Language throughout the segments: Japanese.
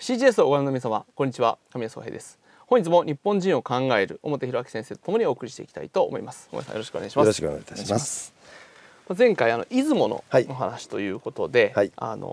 CGS をご覧の皆様こんにちは神谷壮平です本日も日本人を考える表弘明先生とともにお送りしていきたいと思いますんさよろしくお願いしますよろしくお願いいたします前回あの出雲のお話ということで、はい、あの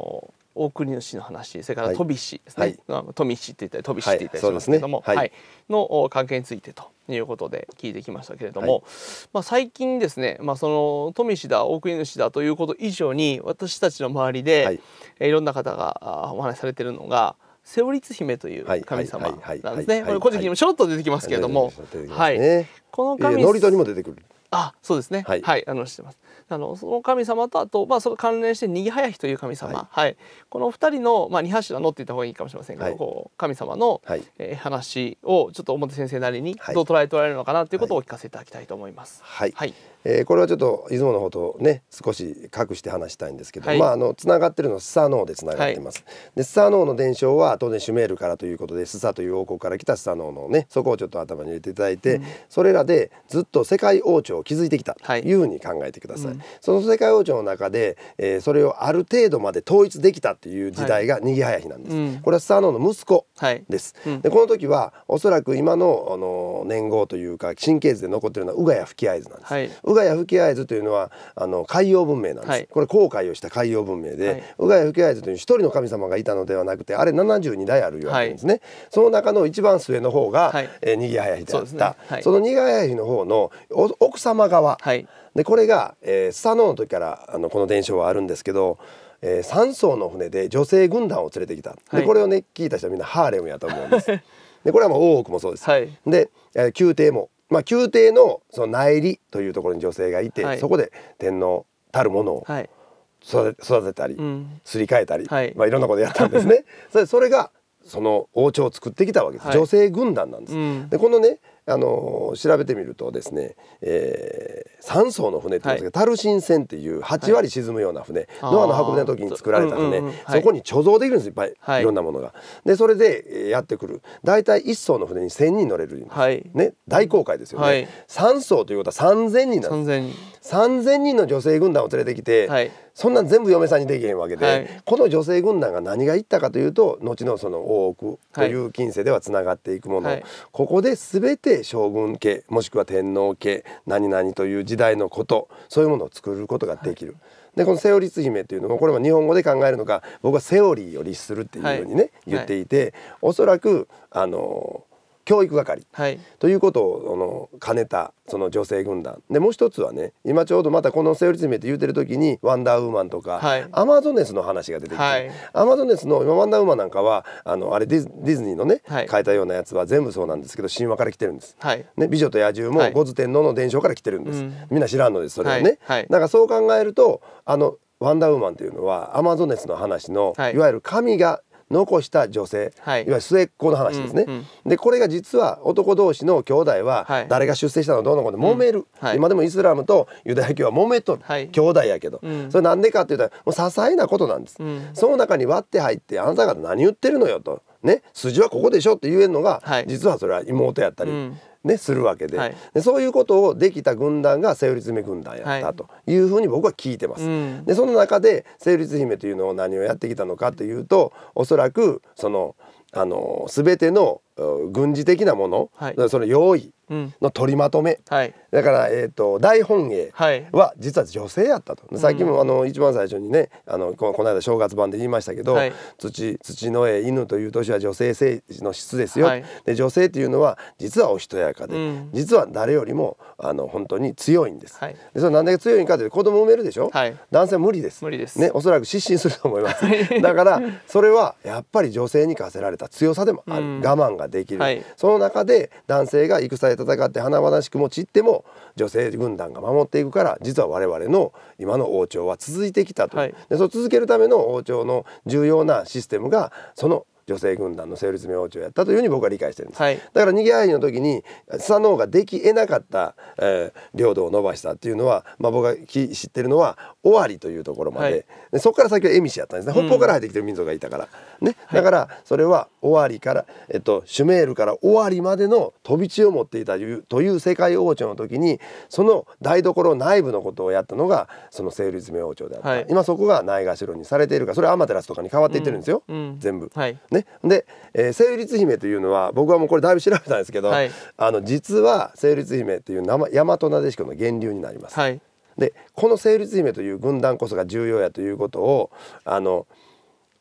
大国主の話それから飛市ですね、はい、富市って言ったり飛市って言ったりしますけれども、はいねはい、の関係についてということで聞いてきましたけれども、まあ、最近ですね、まあ、その富市だ大国主だということ以上に私たちの周りで、い、いろんな方がお話しされているのがセオリツ姫という神様なんですね。これ古事記にもちょっと出てきますけれども、はい、この神、ノリにも出てくる。あ、そうですね。はい、はい、あの知ってます。あのその神様とあとまあその関連してにぎはやヒという神様、はい、はい、この二人のまあ二柱のって言った方がいいかもしれませんけはい、こう神様の、はい、えー、話をちょっと表先生なりにどう捉えておられるのかなということをお聞かせいただきたいと思います。はい、はいえー、これはちょっと出雲の方とね少し隠して話したいんですけど、はい、まああのつながってるのはスサノオでつながってます、はい、でスサノオの伝承は当然シュメールからということでスサという王国から来たスサノオのねそこをちょっと頭に入れていただいて、うん、それらでずっと世界王朝を築いてきたというふうに考えてください、はいうん、その世界王朝の中で、えー、それをある程度まで統一できたっていう時代がにぎはやひなんです、うん、これはスサノオの息子です、でこの時はおそらく今のあの年号というか神経図で残ってるのは宇賀や吹き合図なんです、ウガヤ・フ吹アイズというのはあの海洋文明なんです、はい、これ航海をした海洋文明で、ウガヤ・フ吹アイズという一人の神様がいたのではなくてあれ72代あるようなんですね、その中の一番末の方が、はいえー、にぎはやひであったそ、ね,、そのにぎはやひの方の奥様側、でこれが、えー、スサノオの時からあのこの伝承はあるんですけどえー、3艘の船で女性軍団を連れてきた、でこれをね聞いた人はみんなハーレムやと思うんです。でこれはもう大奥もそうです。はい、で、えー、宮廷もまあ、宮廷のその内裏というところに女性がいて、はい、そこで天皇たるものを育て,、たり、うん、すり替えたり、はいまあ、いろんなことやったんですね。それそれがその王朝を作ってきたわけです、はい、女性軍団なんです。うん、でこのねあの調べてみるとですね、えー、三艘の船っていうんですけど、はい、タルシン船っていう8割沈むような船、はい、ノアの箱舟の時に作られた船、うんうん、そこに貯蔵できるんですいっぱい、はい、いろんなものが。でそれでやってくる大体一艘の船に1,000人乗れる、はい、ね、大航海ですよね、はい、3艘ということは3,000人なんです。3,000人の女性軍団を連れてきて、はい、そんなん全部嫁さんにできへんわけで、はい、この女性軍団が何が言ったかというと後のその大奥という近世ではつながっていくもの、はい、ここで全て将軍家もしくは天皇家何々という時代のことそういうものを作ることができる。でこの「セオリツ姫」というのもこれも日本語で考えるのか僕はセオリーを律するっていうふうにね、言っていて、はい、おそらくあの教育係、はい、ということをあの兼ねたその女性軍団でもう一つはね今ちょうどまたこの「セオリズム」って言うてる時に「ワンダーウーマン」とか、はい、アマゾネスの話が出てきて、はい、アマゾネスの今「ワンダーウーマン」なんかはあのあれディズディズニーのね、変えたようなやつは全部そうなんですけど神話から来てるんです。ね、美女と野獣も五頭天皇の伝承から来てるんです、みんな知らんのですそれはね。なんかそう考えるとあのワンダーウーマンというのはアマゾネスの話の、い、わゆる神が残した女性、はい、いわゆる末っ子の話ですね、うんうん、でこれが実は男同士の兄弟は誰が出世したのどうのこうの揉める、うんはい、今でもイスラムとユダヤ教は揉めとる、はい、兄弟やけど、うん、それなんでかっていうともう些細なことなんです、うん、その中に割って入ってあなたが何言ってるのよと。ね、筋はここでしょって言えるのが、はい、実はそれは妹やったり、うん、ね、するわけではい、でそういうことをできた軍団がセオ姫軍団やったというふうに僕は聞いてます。はい、でその中でセオ姫というのを何をやってきたのかというとおそらくそのあの全ての軍事的なもの、はい、その用意の取りまとめ、はい、だから、えーと、大本営は実は女性やったと、はい、さっきもあの一番最初にねあのこの間正月版で言いましたけど、はい、土土の絵犬という年は女性政治の質ですよ、で女性というのは実はおしとやかで、うん、実は誰よりもあの本当に強いんです、はい、でそれなんで強いかというと子供産めるでしょ、はい、男性は無理です無理ですねおそらく失神すると思います だからそれはやっぱり女性に課せられた強さでもある、我慢がができる、はい、その中で男性が戦で戦って華々しくも散っても女性軍団が守っていくから実は我々の今の王朝は続いてきたと、はい、でその続けるための王朝の重要なシステムがその女性軍団の成立王朝やったというふうに僕は理解してるんです、はい、だから逃げ合いの時に佐野ができえなかった、えー、領土を伸ばしたっていうのは、まあ、僕が知ってるのは尾張というところまではい、でそこから先は蝦夷やったんですね北方から入ってきてる民族がいたから。うんね、だからそれは終わりから、えっと、シュメールから終わりまでの飛び地を持っていたという世界王朝の時にその台所内部のことをやったのがその成立名王朝であった、はい、今そこがないがしろにされているからそれはアマテラスとかに変わっていってるんですよ、うんうん、全部。はい、ね、で、えー、成立姫というのは僕はもうこれだいぶ調べたんですけど、あの実は成立姫という大和撫子の源流になります。でこの成立姫という軍団こそが重要やということをあの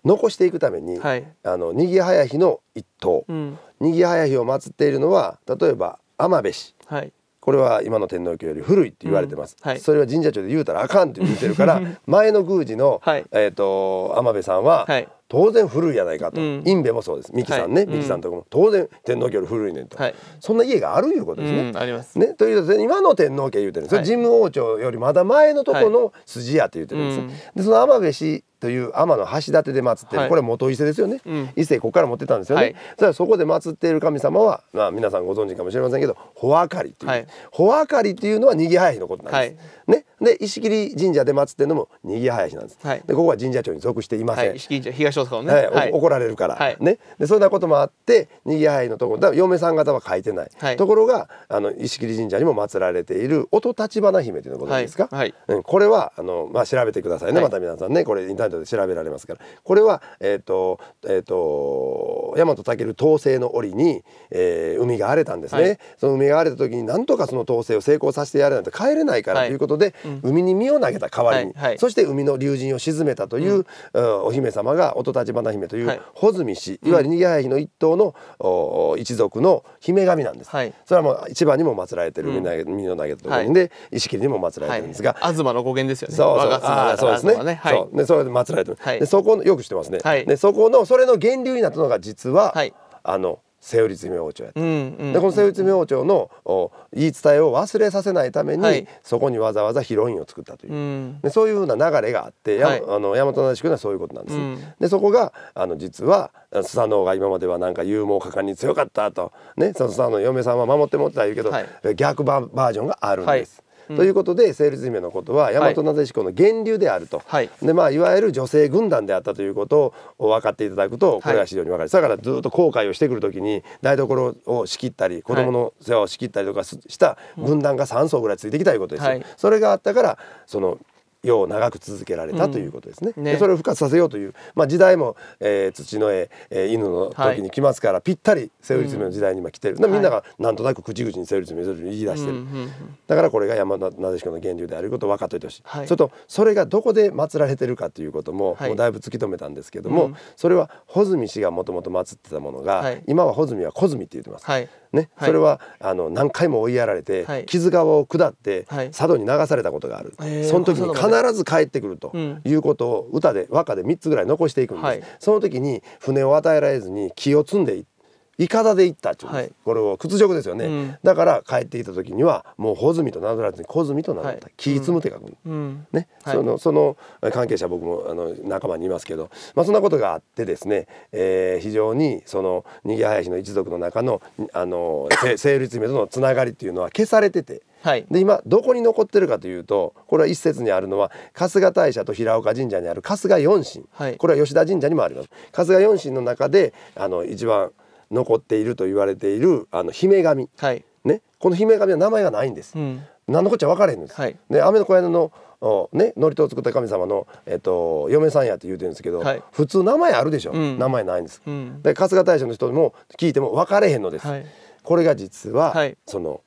残していくために、はい、あのにぎはやひの一頭、うん、にぎはやひを祀っているのは例えば天部氏、はい、これは今の天皇家より古いって言われてます、うんはい、それは神社長で言うたらあかんって言ってるから 前の宮司の、えーと、天部さんは、当然古いやないかと、うん、インベもそうです三木さんね三木、さんとかも当然天皇家より古いねんと、はい、そんな家があるいうことですね。うん、ありますねというと今の天皇家言うてるんですはい、神武王朝よりまだ前のとこの筋屋と言うてるんです、はい、でその天部氏という天橋立で祀ってる、はい、これ元伊勢ですよね、うん、伊勢ここから持ってたんですよね、はい、そこで祀っている神様は、まあ、皆さんご存知かもしれませんけど穂あかりていう、はい、穂あかりていうのはにぎはやひのことなんです、ねで石切神社で祀ってるのもにぎはやひなんです、でここは神社長に属していません、石切神社東大阪ね、はい怒られるから、ねでそんなこともあってにぎはやひのところだ嫁さん方は書いてない、ところがあの石切神社にも祀られている音立花姫ということですか、はいうん、これはあの、まあ、調べてくださいね、また皆さんねこれインターネットドで調べられますからこれはえっ、ー、とえっ、ー、と大和武統制の折に、えー、海が荒れたんですね、はい、その海が荒れた時になんとかその統制を成功させてやるなんて帰れないから、ということで、うん、海に身を投げた代わりに、はい、そして海の竜神を沈めたという、うん、お姫様が音立花姫という穂積氏、い、わゆる逃げ早の一頭の、お一族の姫神なんです、それはもう一番にも祀られてる海の投げたところで、石切にも祀られてるんですが、東の語源ですよねそうそうあそうですねね、そうでそれであられてる、はい、でそこのよくしてますね、はい、でそこのそれの源流になったのが実は、はい、あの瀬尾立明王朝やった、うんうん、でこの瀬尾立明王朝の言い伝えを忘れさせないために、はい、そこにわざわざヒロインを作ったという、うん、でそういうふうな流れがあって、はい、あの大和正しくはそういうことなんです。うん、でそこがあの実はスサノオが今まではなんか勇猛果敢に強かったとねそのスサノオ嫁さんは守ってもってた言うけど、はい、逆バージョンがあるんです。ということで清律姫のことは大和なでしこの源流であると、はい、でまあ、いわゆる女性軍団であったということを分かっていただくとこれが非常に分かります、はい、だからずっと後悔をしてくる時に台所を仕切ったり子供の世話を仕切ったりとかした軍団が3層ぐらいついてきたということです、はい、それがあったからそのよう長く続けられたということですねうんね、それを復活させようという、まあ、時代も、えー、土の絵、えー、犬の時に来ますから、はい、ぴったり背ウり詰めの時代に今来てる、うん、みんながなんとなく口々にセウ詰めを言い出してる、うんうんうん、だからこれが山田なでしこの源流であることを分かっおいてほしい、はい、それとそれがどこで祀られてるかということも,、もうだいぶ突き止めたんですけども、それは穂積氏がもともと祀ってたものが、今は穂積は小積って言ってます。ね、はい、それはあの何回も追いやられて、はい、川を下って、はい、佐渡に流されたことがある、その時に必ず帰ってくるということを歌で和歌で3つぐらい残していくんです、その時に船を与えられずに木を積んでいっていかだで行ったっちゅうはい、これを屈辱ですよね、うん、だから帰ってきた時にはもう穂積と名乗らずに小積と名乗った、はい、木積むって書く、うん、ね、はい、そのその関係者僕もあの仲間にいますけど、まあ、そんなことがあってですね、えー、非常にその逃げ林の一族の中のあの成立姫とのつながりっていうのは消されてて。はい、で今どこに残ってるかというとこれは一説にあるのは春日大社と平岡神社にある春日四神、はい、これは吉田神社にもあります春日四神の中であの一番残っていると言われているあの姫神、はい、ね、この姫神は名前がないんです、うん、何のこっちゃ分からへんのです、はい、で雨の小屋のおね、祝詞を作った神様の、えっと、嫁さんやって言うてるんですけど、はい、普通名前あるでしょ、うん、名前ないんです、うん、で春日大社の人も聞いても分かれへんのです、はい、これが実は、はい、その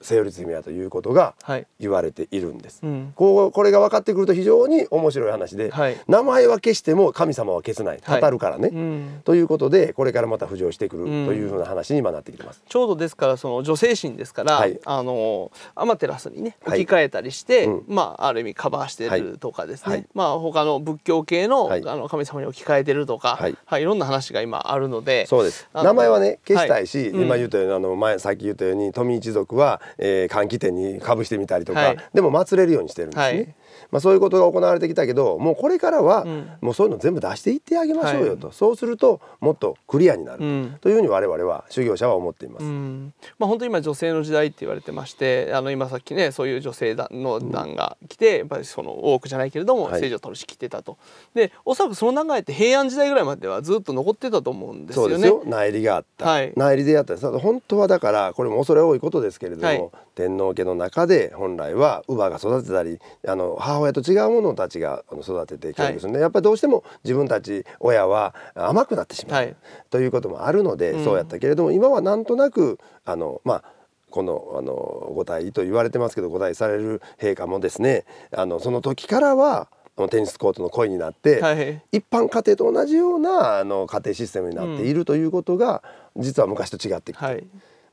セオリズミだということが言われているんです、はいうん、こうこれが分かってくると非常に面白い話で、はい、名前は消しても神様は消せない語るからね、はいうん、ということでこれからまた浮上してくるというふうな話に今なってきてます、うん、ちょうどですからその女性心ですから、あのアマテラスにね置き換えたりして、まあある意味カバーしてるとかですね、まあ他の仏教系の,、あの神様に置き換えてるとか、はいい、ろんな話が今あるのでそうです名前はね消したいし、今言ったようにあの前さっき言ったように富一族はえー、換気店にかぶしてみたりとか、はい、でも祭れるようにしてるんですね。はいまあ、そういうことが行われてきたけどもうこれからは、もうそういうの全部出していってあげましょうよと、はい、そうするともっとクリアになる、というふうに我々は修行者は思っています。うん、まあ、本当に今女性の時代って言われてましてあの今さっきねそういう女性団の団が来て、やっぱりその多くじゃないけれども政治を取り仕切ってたと。はい、でおそらくその流れって平安時代ぐらいまではずっと残ってたと思うんですよね。そうですよ内裏があった、はい、内裏であった本当はだからこれも恐れ多いことですけれども、天皇家の中で本来は乳母が育てたりあの母親と違うものたちが育てて教育するので、はい、やっぱりどうしても自分たち親は甘くなってしまう、はい、ということもあるので、そうやったけれども今はなんとなくあのまあこのあのご退位と言われてますけどご退位される陛下もですねあのその時からはテニスコートの恋になって、はい、一般家庭と同じようなあの家庭システムになっているということが、実は昔と違ってきて、はい、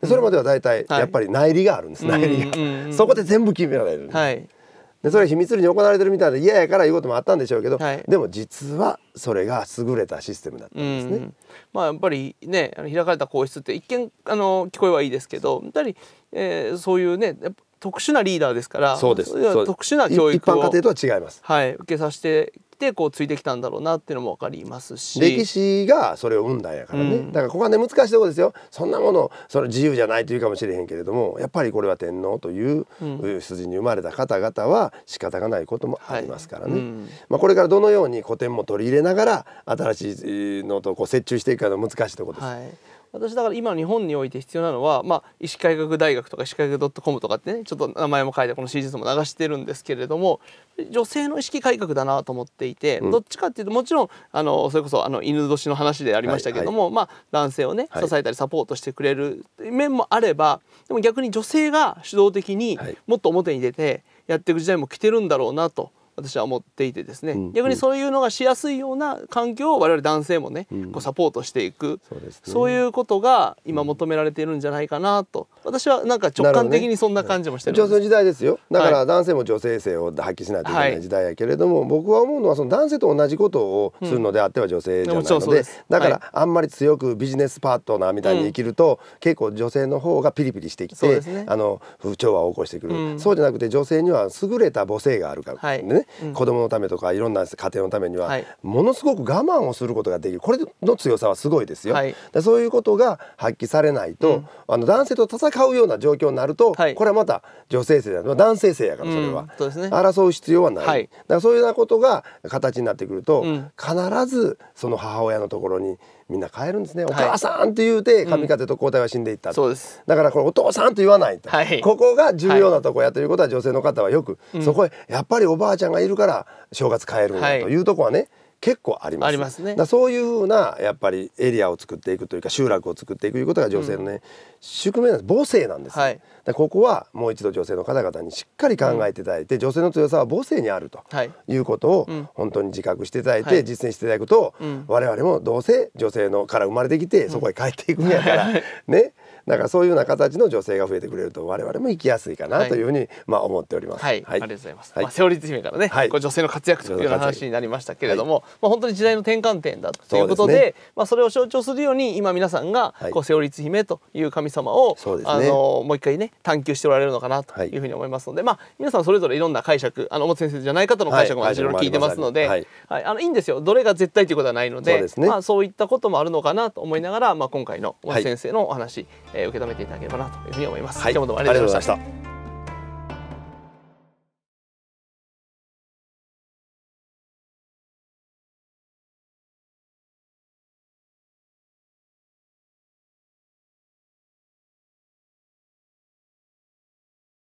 それまでは大体やっぱり内裏があるんです、内裏が、うんうんうん、そこで全部決められる、はい、でそれ秘密裏に行われてるみたいで嫌やからいうこともあったんでしょうけど、はい、でも実はそれが優れたシステムだったんですね。まあ、やっぱりね開かれた皇室って一見あの聞こえはいいですけどやっぱり、えー、そういうね特殊なリーダーですからそうです特殊な教育を一般家庭とは違います、はい、受けさせててこうついてきたんだろうなっていうのも分かりますし歴史がそれを生んだんやからね、うん、だからここはね難しいとこですよそんなものその自由じゃないというかもしれへんけれどもやっぱりこれは天皇という筋に生まれた方々は仕方がないこともありますからね、はいうん、まあ、これからどのように古典も取り入れながら新しいのとこう折衷していくかの難しいとこです。はい私だから今日本において必要なのは、まあ、医師改革大学とか医師改革 .com とかってねちょっと名前も書いてこの c g も流してるんですけれども女性の意識改革だなと思っていて、うん、どっちかっていうともちろんあのそれこそあの犬年の話でありましたけれども、はいはい、まあ、男性をね支えたりサポートしてくれる面もあればでも逆に女性が主導的にもっと表に出てやっていく時代も来てるんだろうなと。私は思っていてですね、うん、逆にそういうのがしやすいような環境を我々男性もね、うん、こうサポートしていくそう、ね,、そういうことが今求められているんじゃないかなと私はなんか直感的にそんな感じもしてる、ん女性時代ですよだから男性も女性性を発揮しないといけない時代やけれども、はい、僕は思うのはその男性と同じことをするのであっては女性じゃないのでうんで、だからあんまり強くビジネスパートナーみたいに生きると、結構女性の方がピリピリしてきて、ね、あの不調和を起こしてくる、そうじゃなくて女性には優れた母性があるからね、子供のためとかいろんな家庭のためには、ものすごく我慢をすることができるこれの強さはすごいですよ、はい、そういうことが発揮されないと、うん、あの男性と戦うような状況になると、はい、これはまた女性性だ、男性性やからそれは、うんそね、争う必要はない、だからそういうようなことが形になってくると、必ずその母親のところにみんな変えるんですね、お母さんって言うて神風と交代は死んでいった、うん、そうですだからこれお父さんと言わないと、はい、ここが重要なとこやということは女性の方はよく、はい、そこへやっぱりおばあちゃんがいるから正月帰るんだというとこはね、結構あります。りますね。だそういうふうなやっぱりエリアを作っていくというか集落を作っていくいうことが女性のね、うん、宿命なんです母性なんです、はい、だここはもう一度女性の方々にしっかり考えていただいて、うん、女性の強さは母性にあるということを本当に自覚していただいて、はい、実践していただくと、うん、我々もどうせ女性のから生まれてきてそこへ帰っていくんやから、ね。なんかそういうような形の女性が増えてくれると我々も生きやすいかなというふうに、はい、まあ思っております。はい、はい、ありがとうございます。はい、まあセオリー姫からね、はい、こ女性の活躍という話になりましたけれども、まあ、本当に時代の転換点だということで、ね、まあ、それを象徴するように今皆さんがこう、瀬織姫という神様を、はいね、あのもう一回ね探求しておられるのかなというふうに思いますので、はい、まあ、皆さんそれぞれいろんな解釈あの表先生じゃない方の解釈もいろいろ聞いてますので、はいあのいいんですよどれが絶対ということはないのでそうまあ、そういったこともあるのかなと思いながら、まあ、今回の表先生のお話、えー、受け止めていただければなというふうに思います。今日もどうもありがとうございました